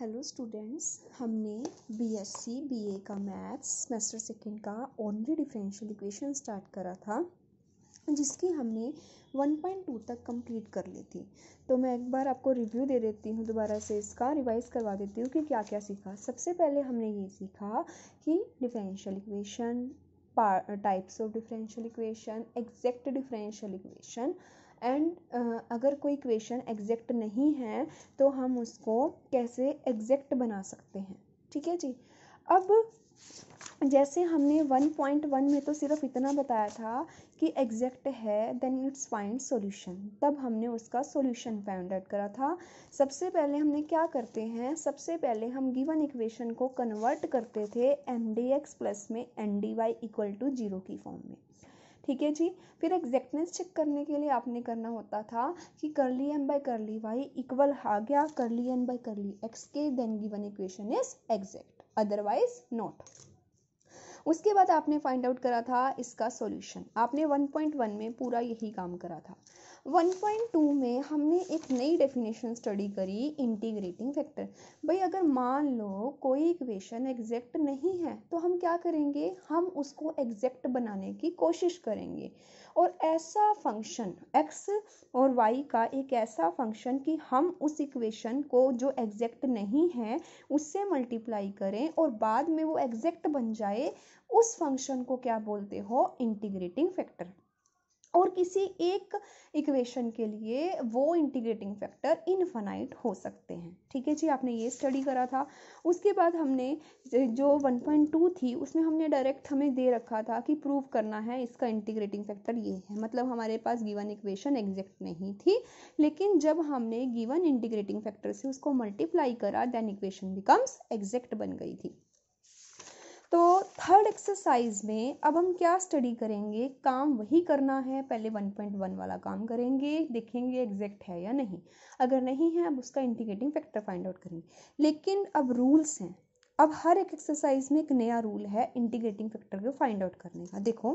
Hello students हमने BSc BA का maths semester second का ओनली डिफरेंशियल इक्वेशन स्टार्ट करा था जिसकी हमने 1.2 तक कंप्लीट कर ली थी तो मैं एक बार आपको रिव्यू दे देती हूँ दोबारा से इसका रिवाइज करवा देती हूँ कि क्या क्या सीखा सबसे पहले हमने ये सीखा कि differential equation types of differential equation exact differential equation and uh, अगर कोई क्वेश्चन एग्जैक्ट नहीं है तो हम उसको कैसे एग्जैक्ट बना सकते हैं ठीक है जी अब जैसे हमने 1.1 में तो सिर्फ इतना बताया था कि एग्जैक्ट है देन इट्स फाइंड सॉल्यूशन तब हमने उसका सॉल्यूशन फाइंड आउट करा था सबसे पहले हमने क्या करते हैं सबसे पहले हम गिवन इक्वेशन को कन्वर्ट करते थे एम डी एक्स प्लस में N D Y equal to zero की फॉर्म में ठीक है जी फिर एग्जैक्टनेस चेक करने के लिए आपने करना होता था कि curly M by curly Y equal आ गया curly N by curly X के then given equation is exact otherwise not उसके बाद आपने फाइंड आउट करा था इसका सॉल्यूशन आपने 1.1 में पूरा यही काम करा था 1.2 में हमने एक नई डेफिनेशन स्टडी करी इंटीग्रेटिंग फैक्टर भाई अगर मान लो कोई इक्वेशन एग्जैक्ट नहीं है तो हम क्या करेंगे हम उसको एग्जैक्ट बनाने की कोशिश करेंगे और ऐसा फंक्शन एक्स और वाई का एक ऐसा फंक्शन कि हम उस इक्वेशन को जो एग्जैक्ट नहीं है उससे मल्टीप्लाई करें और बाद में वो एग्जैक्ट बन जाए उस फंक्शन को क्या बोलते हो इंटीग्रेटिंग फैक्टर और किसी एक इक्वेशन के लिए वो इंटीग्रेटिंग फैक्टर इनफाइनाइट हो सकते हैं ठीक है जी आपने ये स्टडी करा था उसके बाद हमने जो 1.2 थी उसमें हमने डायरेक्ट हमें दे रखा था कि प्रूव करना है इसका इंटीग्रेटिंग फैक्टर ये है मतलब हमारे पास गिवन इक्वेशन एग्जैक्ट नहीं थी लेकिन जब हमने गिवन इंटीग्रेटिंग फैक्टर से उसको मल्टीप्लाई करा देन इक्वेशन बिकम्स एग्जैक्ट बन गई थी तो थर्ड एक्सरसाइज में अब हम क्या स्टडी करेंगे काम वही करना है पहले 1.1 वाला काम करेंगे देखेंगे एग्जैक्ट है या नहीं अगर नहीं है अब उसका इंटीग्रेटिंग फैक्टर फाइंड आउट करेंगे लेकिन अब रूल्स हैं अब हर एक एक्सरसाइज में एक नया रूल है इंटीग्रेटिंग फैक्टर को फाइंड आउट करने का देखो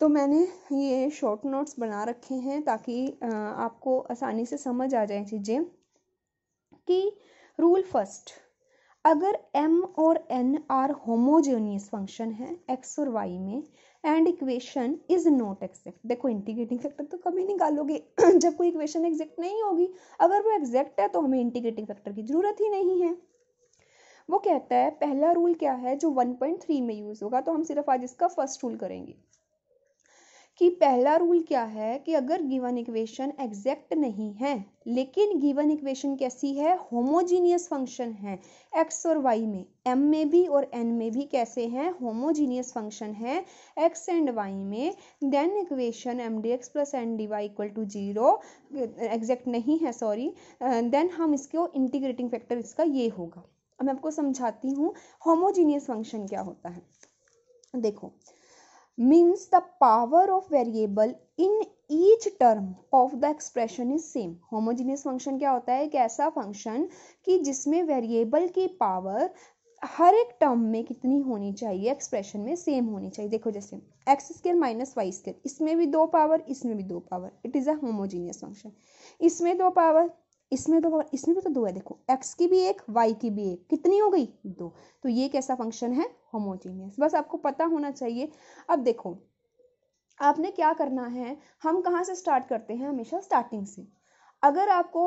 तो मैंने ये शॉर्ट नोट्स बना रखे हैं ताकि आपको आसानी से समझ आ जाए चीज़ें कि रूल फर्स्ट अगर एम और एन आर होमोजेनियस फंक्शन है एक्स और वाई में and equation is not exact देखो इंटीग्रेटिंग फैक्टर तो कभी निकालोगे जब कोई इक्वेशन एग्जैक्ट नहीं होगी अगर वो एग्जैक्ट है तो हमें इंटीग्रेटिंग फैक्टर की ज़रूरत ही नहीं है वो कहता है पहला रूल क्या है जो 1.3 में यूज़ होगा तो हम सिर्फ आज इसका फर्स्ट रूल करेंगे कि पहला रूल क्या है कि अगर गिवन इक्वेशन एग्जैक्ट नहीं है लेकिन गिवन इक्वेशन कैसी है होमोजीनियस फंक्शन है एक्स और वाई में एम में भी और एन में भी कैसे हैं होमोजीनियस फंक्शन है एक्स एंड वाई में then equation M D X plus N D Y equal to zero exact नहीं है सॉरी देन हम इसको इंटीग्रेटिंग फैक्टर इसका ये होगा अब मैं आपको समझाती हूँ होमोजीनियस फंक्शन क्या होता है देखो means the power of variable in each term of the expression is same homogeneous function क्या होता है एक ऐसा फंक्शन कि जिसमें वेरिएबल की पावर हर एक टर्म में कितनी होनी चाहिए एक्सप्रेशन में सेम होनी चाहिए देखो जैसे X square minus Y square इसमें भी दो पावर इसमें भी दो power it is a homogeneous function इसमें दो पावर इसमें दो पावर इसमें भी तो दो है देखो एक्स की भी एक वाई की भी एक कितनी हो गई दो तो ये कैसा फंक्शन है होमोजीनियस बस आपको पता होना चाहिए अब देखो आपने क्या करना है हम कहाँ से स्टार्ट करते हैं हमेशा स्टार्टिंग से अगर आपको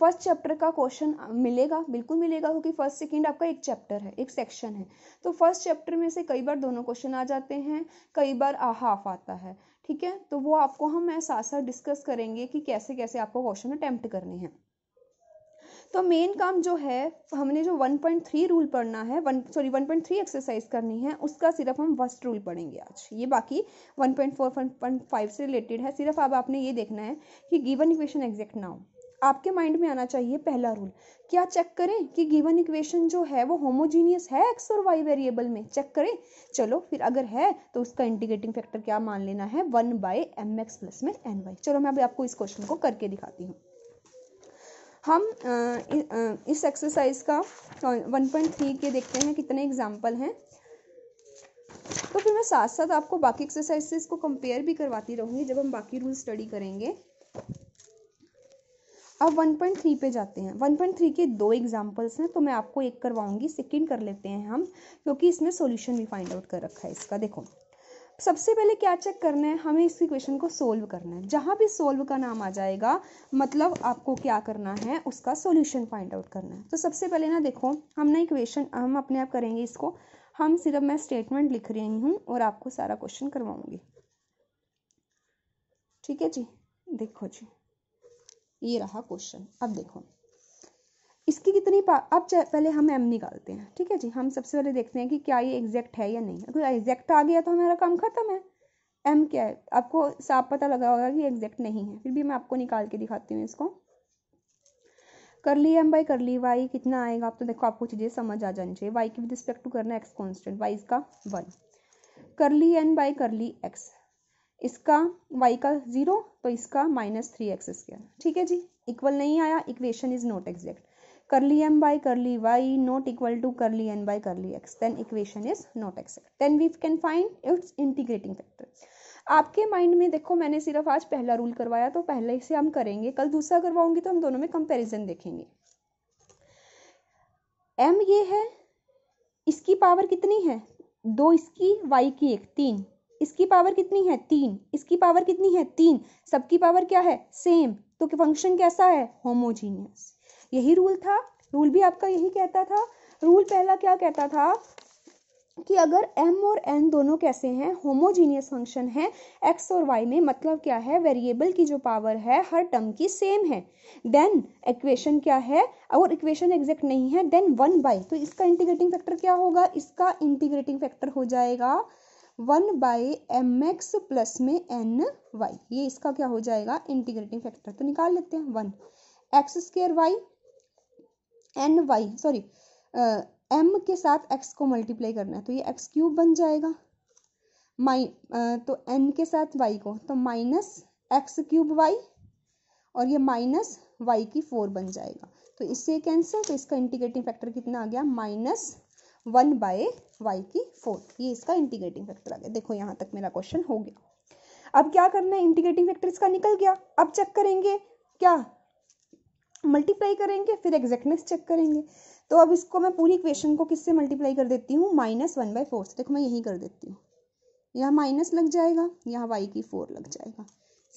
फर्स्ट चैप्टर का क्वेश्चन मिलेगा बिल्कुल मिलेगा क्योंकि फर्स्ट सेकंड आपका एक चैप्टर है एक सेक्शन है तो फर्स्ट चैप्टर में से कई बार दोनों क्वेश्चन आ जाते हैं कई बार हाफ आता है ठीक है तो वो आपको हम साथ साथ डिस्कस करेंगे कि कैसे कैसे आपको क्वेश्चन अटैम्प्ट करने हैं तो मेन काम जो है हमने जो 1.3 रूल पढ़ना है वन सॉरी 1.3 एक्सरसाइज करनी है उसका सिर्फ हम फर्स्ट रूल पढ़ेंगे आज ये बाकी 1.4 1.5 से रिलेटेड है सिर्फ अब आपने ये देखना है कि गिवन इक्वेशन एग्जैक्ट ना हो आपके माइंड में आना चाहिए पहला रूल क्या चेक करें कि गिवन इक्वेशन जो है वो होमोजीनियस है एक्स और वाई वेरिएबल में चेक करें चलो फिर अगर है तो उसका इंटीग्रेटिंग फैक्टर क्या मान लेना है one by M X plus में एन वाई चलो मैं अभी आपको इस क्वेश्चन को करके दिखाती हूँ हम इस एक्सरसाइज का 1.3 के देखते हैं कितने एग्जाम्पल हैं तो फिर मैं साथ साथ आपको बाकी एक्सरसाइज से इसको कंपेयर भी करवाती रहूँगी जब हम बाकी रूल स्टडी करेंगे अब 1.3 पे जाते हैं 1.3 के दो एग्जाम्पल्स हैं तो मैं आपको एक करवाऊंगी सेकेंड कर लेते हैं हम क्योंकि इसमें सॉल्यूशन भी फाइंड आउट कर रखा है इसका देखो सबसे पहले क्या चेक करना है हमें इस इक्वेशन को सोल्व करना है जहाँ भी सोल्व का नाम आ जाएगा मतलब आपको क्या करना है उसका सोल्यूशन फाइंड आउट करना है तो सबसे पहले ना देखो हम ना इक्वेशन हम अपने आप करेंगे इसको हम सिर्फ मैं स्टेटमेंट लिख रही हूँ और आपको सारा क्वेश्चन करवाऊंगी ठीक है जी देखो जी ये रहा क्वेश्चन अब देखो इसकी कितनी पा अब पहले हम एम निकालते हैं ठीक है जी हम सबसे पहले देखते हैं कि क्या ये एग्जैक्ट है या नहीं अगर एग्जैक्ट आ गया तो हमारा काम खत्म है एम क्या है आपको साफ पता लगा होगा कि एग्जैक्ट नहीं है फिर भी मैं आपको निकाल के दिखाती हूँ इसको कर ली एम बाई कर ली वाई कितना आएगा आप तो देखो आपको चीज़ें समझ आ जानी चाहिए वाई की विद रिस्पेक्ट टू करना एक्स कॉन्स्टेंट वाई इसका वन कर ली एन बाई कर ली एक्स इसका वाई का ज़ीरो तो इसका माइनस थ्री एक्स स्क्र ठीक है जी इक्वल नहीं आया equation is not exact curly m by curly y not equal to curly n by curly x then equation is not exact then we can find its integrating factor आपके mind में देखो मैंने सिर्फ आज पहला rule करवाया तो पहले से हम करेंगे कल दूसरा करवाऊंगी तो हम दोनों में कंपैरिजन देखेंगे एम ये है इसकी पावर कितनी है दो इसकी वाई की एक तीन इसकी पावर कितनी है तीन इसकी पावर कितनी है तीन सबकी पावर क्या है सेम तो फंक्शन कैसा है होमोजीनियस यही रूल था रूल भी आपका यही कहता था रूल पहला क्या कहता था कि अगर m और n दोनों कैसे हैं होमोजीनियस फंक्शन है x और y में मतलब क्या है वेरिएबल की जो पावर है हर टर्म की सेम है देन इक्वेशन क्या है और इक्वेशन एग्जैक्ट नहीं है देन वन बाई तो इसका इंटीग्रेटिंग फैक्टर क्या होगा इसका इंटीग्रेटिंग फैक्टर हो जाएगा one by M X plus में एन वाई ये इसका क्या हो जाएगा इंटीग्रेटिंग फैक्टर तो निकाल लेते हैं one X square Y N Y sorry M के साथ एक्स को मल्टीप्लाई करना है तो ये एक्स क्यूब बन जाएगा माइ तो एन के साथ वाई को तो माइनस एक्स क्यूब वाई और ये माइनस वाई की फोर बन जाएगा तो इससे कैंसिल तो इसका इंटीग्रेटिंग फैक्टर कितना आ गया माइनस वन बाय वाई की फोर ये इसका इंटीग्रेटिंग फैक्टर आ गया देखो यहाँ तक मेरा क्वेश्चन हो गया अब क्या करना है इंटीग्रेटिंग फैक्टर इसका निकल गया अब चेक करेंगे क्या मल्टीप्लाई करेंगे फिर एग्जैक्टनेस चेक करेंगे तो अब इसको मैं पूरी इक्वेशन को किससे मल्टीप्लाई कर देती हूँ माइनस वन बाई फोर से देखो मैं यही कर देती हूँ यहाँ माइनस लग जाएगा यहाँ वाई की फोर लग जाएगा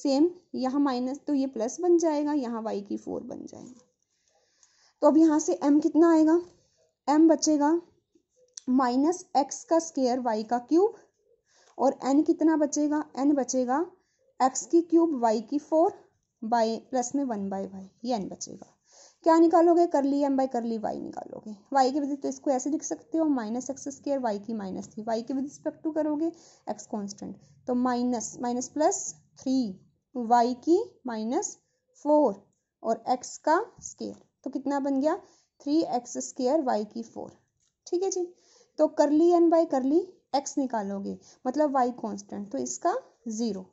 सेम यहाँ माइनस तो ये प्लस बन जाएगा यहाँ वाई की फोर बन जाएगा तो अब यहाँ से एम कितना आएगा एम बचेगा माइनस एक्स का स्केयर वाई का क्यूब और एन कितना बचेगा एन बचेगा एक्स की क्यूब वाई की फोर बाई प्लस में वन बाई वाई ये एन बचेगा क्या निकालोगे कर ली एम बाई कर ली वाई निकालोगे वाई के विधि तो इसको ऐसे लिख सकते हो माइनस एक्स स्केयर वाई की माइनस थ्री वाई के विधि स्पेक्ट टू करोगे एक्स कॉन्स्टेंट तो minus minus plus three Y की माइनस फोर और एक्स का स्केयर तो कितना बन गया थ्री एक्स स्केयर वाई की फोर ठीक है जी तो करली एन बाई करली एक्स निकालोगे मतलब वाई कॉन्स्टेंट तो इसका ज़ीरो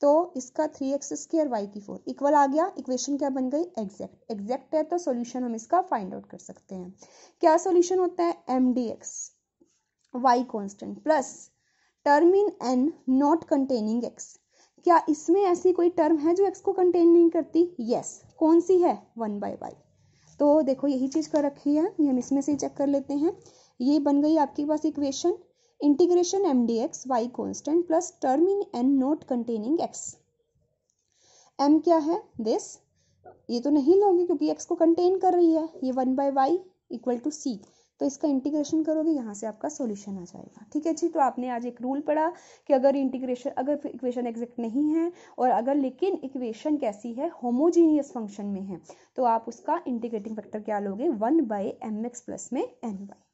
तो इसका थ्री एक्स स्क्र वाई की फोर इक्वल आ गया इक्वेशन क्या बन गई एग्जैक्ट एग्जैक्ट है तो सॉल्यूशन हम इसका फाइंड आउट कर सकते हैं क्या सॉल्यूशन होता है M D X Y constant plus term in N not containing X क्या इसमें ऐसी कोई टर्म है जो एक्स को कंटेन नहीं करती यस yes. कौन सी है वन बाय वाई तो देखो यही चीज़ कर रखी है ये हम इसमें से चेक कर लेते हैं ये बन गई आपके पास equation integration X y constant plus term in n not containing x m क्या है दिस ये तो नहीं लोगे क्योंकि x को कंटेन कर रही है ये one by Y equal to C तो इसका इंटीग्रेशन करोगे यहाँ से आपका सॉल्यूशन आ जाएगा ठीक है जी तो आपने आज एक रूल पढ़ा कि अगर इंटीग्रेशन अगर इक्वेशन एग्जैक्ट नहीं है और अगर लेकिन इक्वेशन कैसी है होमोजीनियस फंक्शन में है तो आप उसका इंटीग्रेटिंग फैक्टर क्या लोगे one by M X plus में एन बाई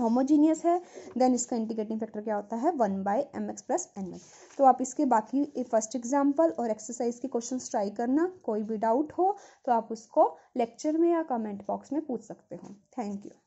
होमोजीनियस है देन इसका इंटीग्रेटिंग फैक्टर क्या होता है one by M X plus N Y तो आप इसके बाकी फर्स्ट एग्जाम्पल और एक्सरसाइज के क्वेश्चन ट्राई करना कोई भी डाउट हो तो आप उसको लेक्चर में या कमेंट बॉक्स में पूछ सकते हो थैंक यू